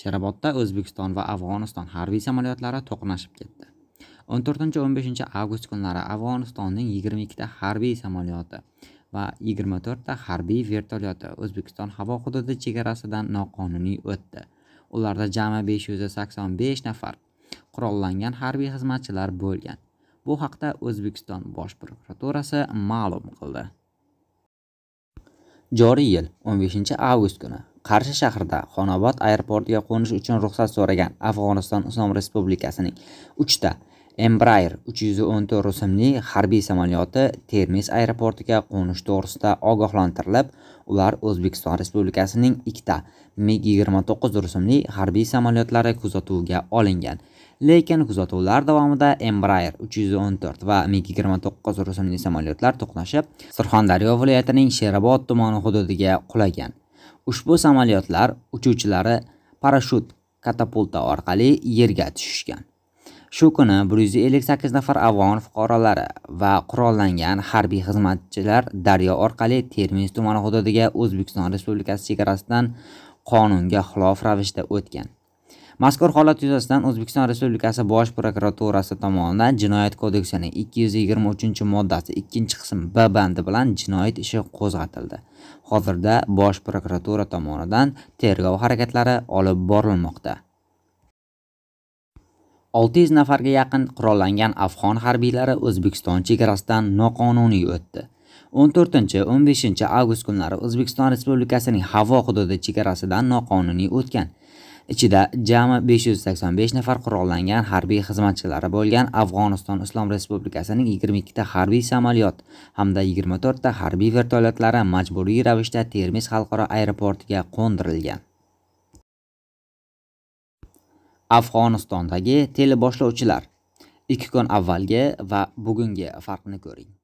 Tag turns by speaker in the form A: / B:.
A: sherobodda o'zbekiston va afg'oniston harbiy samolyotlari to'qnashib ketdi o'n to'rtinchi o'n beshinchi avgust kunlari afg'onistonning yigirma ikkita harbiy samolyoti va yigirma to'rtta harbiy vertolyoti o'zbekiston havo hududi chegarasidan noqonuniy o'tdi ularda jami besh yuz sakson besh nafar qurollangan harbiy xizmatchilar bo'lgan bu haqda o'zbekiston bosh prokuraturasi ma'lum qildi joriy yil 15 avgust kuni Qarshi shahrida Xonobod aeroportiga qo'nish uchun ruxsat so'ragan Afg'oniston Islom Respublikasining 3 ta Embraer 314 rusumli harbiy samolyoti Termiz aeroportiga qo'nish to'g'risida ogohlantirilib, ular O'zbekiston Respublikasining ikkita MiG-29 rusumli harbiy samolyotlari kuzatuviga olingan. Lekin kuzatuvlar davomida Embraer 314 va MiG-29 rusumli samolyotlar to'qnashib, Surxondaryo viloyatining Sherobod tumani hududiga qulagan. Ushbu samolyotlar uchuvchilari parashyut katapulta orqali yerga tushishgan. Shu kuni 158 nafar afg'on fuqarolari va qurollangan harbiy xizmatchilar daryo orqali Termiz tumani hududiga O'zbekiston Respublikasi chegarasidan qonunga xilof ravishda o'tgan. Mazkur holat yuzasidan O'zbekiston Respublikasi Bosh prokuraturasi tomonidan Jinoyat kodeksining ikki yuz yigirma uchinchi moddasi ikkinchi qism B bandi bilan jinoyat ishi qo'zg'atildi. Hozirda Bosh prokuratura tomonidan tergov harakatlari olib borilmoqda. olti yuz nafarga yaqin qurollangan afg'on harbiylari O'zbekiston chegarasidan noqonuniy o'tdi. o'n to'rtinchi o'n beshinchi avgust kunlari O'zbekiston Respublikasining havo hududi chegarasidan noqonuniy o'tgan ichida jami 585 nafar qurollangan harbiy xizmatchilari bo'lgan afg'oniston islom respublikasining 22 ta harbiy samolyot hamda 24 ta harbiy vertolyotlari majburiy ravishda termiz xalqaro aeroportiga qo'ndirilgan afg'onistondagi teleboshlovchilar ikki kun avvalgi va bugungi farqni ko'ring